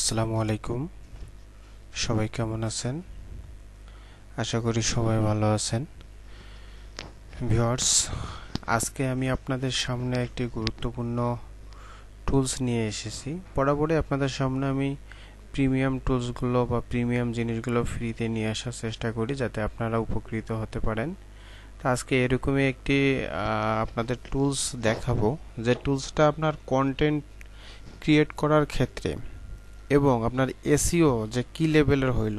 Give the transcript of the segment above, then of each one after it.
আসসালামু আলাইকুম সবাই কেমন আছেন আশা করি সবাই ভালো আছেন ভিউয়ার্স আজকে আমি আপনাদের সামনে একটি গুরুত্বপূর্ণ টুলস নিয়ে এসেছি বরাবরই আপনাদের সামনে আমি প্রিমিয়াম টুলসগুলো বা প্রিমিয়াম জিনিসগুলো ফ্রিতে নিয়ে আসার চেষ্টা করি যাতে আপনারা উপকৃত হতে পারেন তো আজকে এরকমই একটি আপনাদের টুলস দেখাবো যে টুলসটা আপনার কন্টেন্ট ক্রিয়েট করার ক্ষেত্রে এবং আপনার এসিও যে কি লেভেলের হইল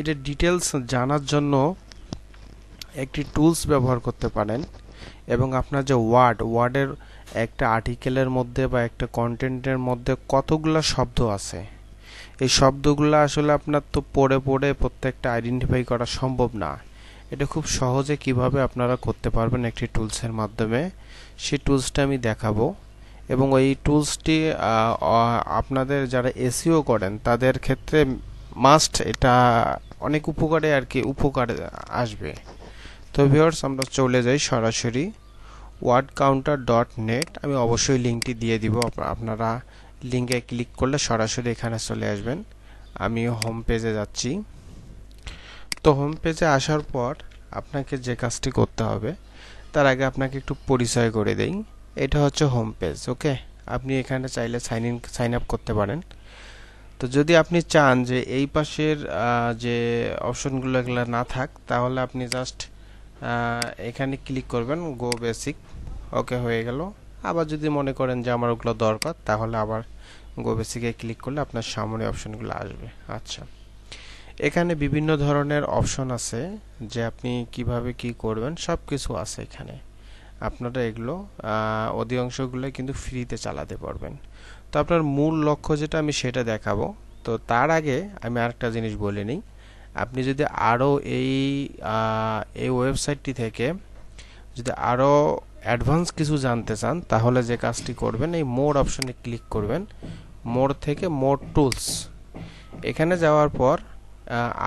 এটা ডিটেলস জানার জন্য একটি টুলস ব্যবহার করতে পারেন এবং আপনার যে ওয়ার্ড ওয়ার্ডের একটা আর্টিকেলের মধ্যে বা একটা কন্টেন্টের মধ্যে কতগুলো শব্দ আছে এই শব্দগুলো আসলে আপনার তো পড়ে পড়ে প্রত্যেকটা আইডেন্টিফাই করা সম্ভব না এটা খুব সহজে কিভাবে আপনারা করতে পারবেন একটি টুলসের মাধ্যমে সেই টুলসটা আমি দেখাবো এবং এই টুলসটি আপনাদের যারা এসিও করেন তাদের ক্ষেত্রে মাস্ট এটা অনেক উপকারে আর কি উপকারে আসবে তো ভিওর্স আমরা চলে যাই সরাসরি ওয়ার্ড কাউন্টার ডট নেট আমি অবশ্যই লিঙ্কটি দিয়ে দিব আপনারা লিঙ্কে ক্লিক করলে সরাসরি এখানে চলে আসবেন আমি হোম পেজে যাচ্ছি তো হোম পেজে আসার পর আপনাকে যে কাজটি করতে হবে তার আগে আপনাকে একটু পরিচয় করে দেই এটা হচ্ছে হোম পেজ ওকে আপনি এখানে চাইলে সাইন ইন সাইন আপ করতে পারেন তো যদি আপনি চান যে এই পাশের যে অপশনগুলো এগুলো না থাক তাহলে আপনি জাস্ট এখানে ক্লিক করবেন গো বেসিক ওকে হয়ে গেল আবার যদি মনে করেন যে আমার ওগুলো দরকার তাহলে আবার গো বেসিকে ক্লিক করলে আপনার সামনে অপশনগুলো আসবে আচ্ছা এখানে বিভিন্ন ধরনের অপশন আছে যে আপনি কিভাবে কি করবেন সব কিছু আছে এখানে আপনারা এগুলো অধিকাংশগুলো কিন্তু ফ্রিতে চালাতে পারবেন তো আপনার মূল লক্ষ্য যেটা আমি সেটা দেখাবো তো তার আগে আমি আরেকটা জিনিস বলে নিই আপনি যদি আরও এই এই ওয়েবসাইটটি থেকে যদি আরও অ্যাডভান্স কিছু জানতে চান তাহলে যে কাজটি করবেন এই মোর অপশনে ক্লিক করবেন মোর থেকে মোর টুলস এখানে যাওয়ার পর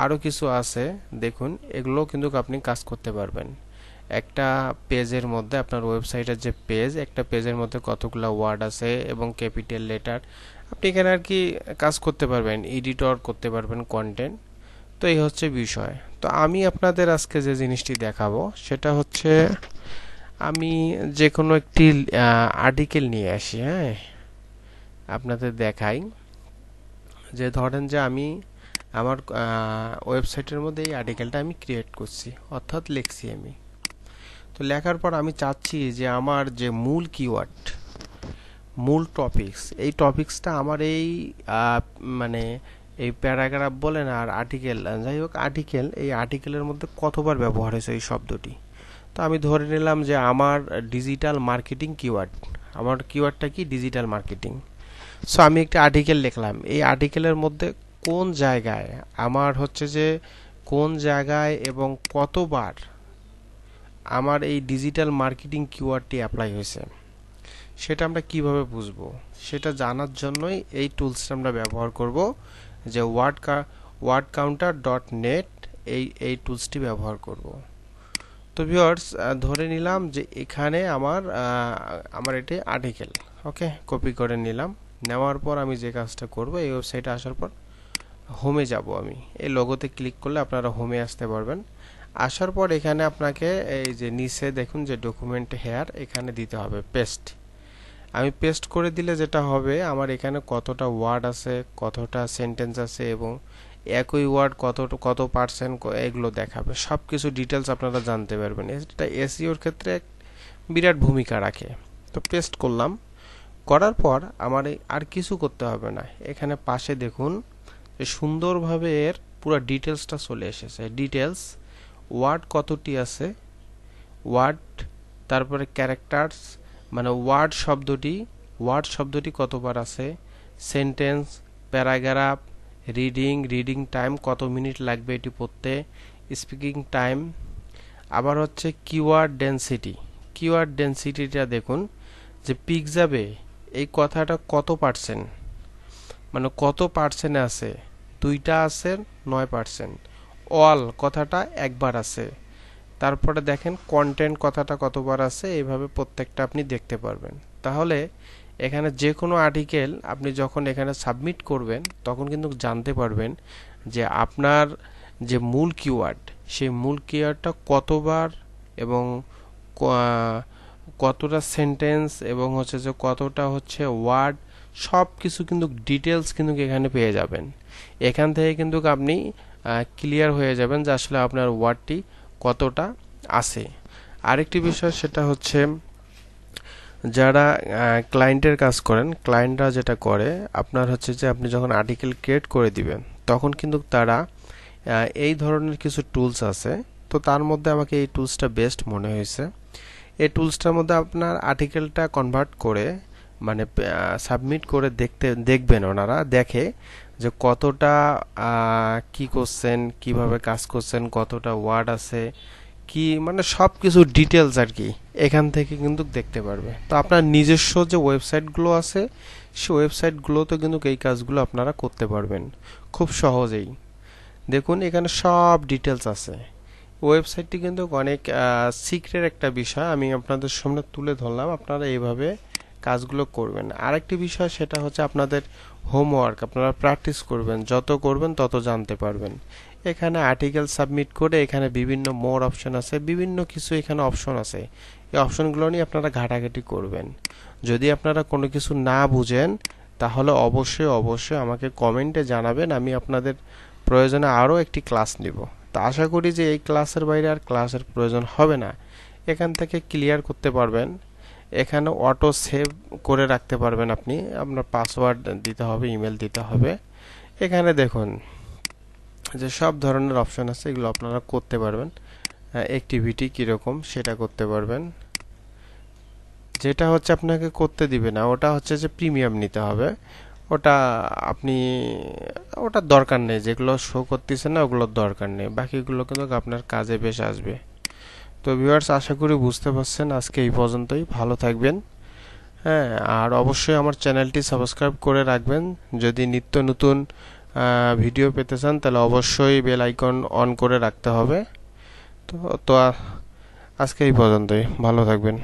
আরও কিছু আছে দেখুন এগুলো কিন্তু আপনি কাজ করতে পারবেন একটা পেজের মধ্যে আপনার ওয়েবসাইটের যে পেজ একটা পেজের মধ্যে কতগুলো ওয়ার্ড আছে এবং ক্যাপিটাল লেটার আপনি এখানে আর কি কাজ করতে পারবেন এডিটর করতে পারবেন কন্টেন্ট তো এই হচ্ছে বিষয় তো আমি আপনাদের আজকে যে জিনিসটি দেখাবো সেটা হচ্ছে আমি যে কোনো একটি আর্টিকেল নিয়ে আসি হ্যাঁ আপনাদের দেখাই যে ধরেন যে আমি আমার ওয়েবসাইটের মধ্যে এই আর্টিকেলটা আমি ক্রিয়েট করছি অর্থাৎ লিখছি আমি তো লেখার পর আমি চাচ্ছি যে আমার যে মূল কিওয়ার্ড মূল টপিকস এই টপিক্সটা আমার এই মানে এই প্যারাগ্রাফ বলেন আর আর্টিকেল যাই হোক আর্টিকেল এই আর্টিকেলের মধ্যে কতবার ব্যবহার হয়েছে এই শব্দটি তো আমি ধরে নিলাম যে আমার ডিজিটাল মার্কেটিং কিওয়ার্ড আমার কিওয়ার্ডটা কি ডিজিটাল মার্কেটিং সো আমি একটি আর্টিকেল লিখলাম এই আর্টিকেলের মধ্যে কোন জায়গায় আমার হচ্ছে যে কোন জায়গায় এবং কতবার আমার এই ডিজিটাল মার্কেটিং কিওয়ার্ডটি অ্যাপ্লাই হয়েছে সেটা আমরা কিভাবে বুঝব সেটা জানার জন্যই এই টুলসটা আমরা ব্যবহার করব যে word word counter dot net এই এই টুলসটি ব্যবহার করব তো ভিওর্স ধরে নিলাম যে এখানে আমার আমার এটি আর্টিকেল ওকে কপি করে নিলাম নেওয়ার পর আমি যে কাজটা করব এই ওয়েবসাইটে আসার পর হোমে যাব আমি এই লোগোতে ক্লিক করলে আপনারা হোমে আসতে পারবেন আসার পর এখানে আপনাকে এই যে নিচে দেখুন যে ডকুমেন্ট হেয়ার এখানে দিতে হবে পেস্ট আমি পেস্ট করে দিলে যেটা হবে আমার এখানে কতটা ওয়ার্ড আছে কতটা সেন্টেন্স আছে এবং একই ওয়ার্ড কত কত পার্সেন্ট এগুলো দেখাবে সব কিছু ডিটেলস আপনারা জানতে পারবেন এটা এসিওর ক্ষেত্রে এক বিরাট ভূমিকা রাখে তো পেস্ট করলাম করার পর আমার আর কিছু করতে হবে না এখানে পাশে দেখুন সুন্দরভাবে এর পুরো ডিটেলসটা চলে এসেছে ডিটেলস ওয়ার্ড কতটি আছে ওয়ার্ড তারপরে ক্যারেক্টার্স মানে ওয়ার্ড শব্দটি ওয়ার্ড শব্দটি কতবার আছে sentence paragraph reading reading time কত মিনিট লাগবে এটি পড়তে স্পিকিং টাইম আবার হচ্ছে কিওয়ার্ড ডেন্সিটি কিওয়ার্ড ডেন্সিটিটা দেখুন যে পিক যাবে এই কথাটা কত পার্সেন্ট মানে কত পার্সেন্ট আছে দুইটা আছে নয় পার্সেন্ট অল কথাটা একবার আছে তারপরে দেখেন কন্টেন্ট কথাটা কতবার আছে এভাবে প্রত্যেকটা আপনি দেখতে পারবেন তাহলে এখানে যে কোনো আর্টিকেল আপনি যখন এখানে সাবমিট করবেন তখন কিন্তু জানতে পারবেন যে আপনার যে মূল কিওয়ার্ড সেই মূল কিওয়ার্ডটা কতবার এবং কতটা সেন্টেন্স এবং হচ্ছে যে কতটা হচ্ছে ওয়ার্ড সব কিছু কিন্তু ডিটেলস কিন্তু এখানে পেয়ে যাবেন এখান থেকে কিন্তু আপনি ক্লিয়ার হয়ে যাবেন যে আসলে আপনার ওয়ার্ডটি কতটা আছে আরেকটি বিষয় সেটা হচ্ছে যারা ক্লায়েন্টের কাজ করেন ক্লায়েন্টরা যেটা করে আপনার হচ্ছে যে আপনি যখন আর্টিকেল ক্রিয়েট করে দিবেন তখন কিন্তু তারা এই ধরনের কিছু টুলস আছে তো তার মধ্যে আমাকে এই টুলসটা বেস্ট মনে হয়েছে এই টুলসটার মধ্যে আপনার আর্টিকেলটা কনভার্ট করে মানে সাবমিট করে দেখতে দেখবেন ওনারা দেখে যে কতটা কি করছেন কিভাবে কাজ করছেন কতটা ওয়ার্ড আছে কি মানে সব কিছু ডিটেলস আর কি এখান থেকে কিন্তু দেখতে পারবে তো আপনার নিজস্ব যে ওয়েবসাইটগুলো আছে সে ওয়েবসাইটগুলোতে কিন্তু এই কাজগুলো আপনারা করতে পারবেন খুব সহজেই দেখুন এখানে সব ডিটেলস আছে ওয়েবসাইটটি কিন্তু অনেক সিক্রেট একটা বিষয় আমি আপনাদের সামনে তুলে ধরলাম আপনারা এইভাবে কাজগুলো করবেন আরেকটি বিষয় সেটা হচ্ছে আপনাদের হোমওয়ার্ক আপনারা প্র্যাকটিস করবেন যত করবেন তত জানতে পারবেন এখানে আর্টিকেল সাবমিট করে এখানে বিভিন্ন মোর অপশন আছে বিভিন্ন কিছু এখানে অপশন আছে এই অপশনগুলো নিয়ে আপনারা ঘাটাঘাটি করবেন যদি আপনারা কোনো কিছু না বুঝেন তাহলে অবশ্যই অবশ্যই আমাকে কমেন্টে জানাবেন আমি আপনাদের প্রয়োজনে আরও একটি ক্লাস নিব তা আশা করি যে এই ক্লাসের বাইরে আর ক্লাসের প্রয়োজন হবে না এখান থেকে ক্লিয়ার করতে পারবেন এখানে অটো সেভ করে রাখতে পারবেন আপনি আপনার পাসওয়ার্ড দিতে হবে ইমেল দিতে হবে এখানে দেখুন যে সব ধরনের অপশান আছে এগুলো আপনারা করতে পারবেন অ্যাক্টিভিটি কীরকম সেটা করতে পারবেন যেটা হচ্ছে আপনাকে করতে দিবে না ওটা হচ্ছে যে প্রিমিয়াম নিতে হবে ওটা আপনি ওটা দরকার নেই যেগুলো শো করতেছে না ওগুলোর দরকার নেই বাকিগুলো কিন্তু আপনার কাজে বেশ আসবে তো ভিউয়ার্স আশা করি বুঝতে পারছেন আজকে এই পর্যন্তই ভালো থাকবেন হ্যাঁ আর অবশ্যই আমার চ্যানেলটি সাবস্ক্রাইব করে রাখবেন যদি নিত্য নতুন ভিডিও পেতে চান তাহলে অবশ্যই বেল আইকন অন করে রাখতে হবে তো তো আজকে এই পর্যন্তই ভালো থাকবেন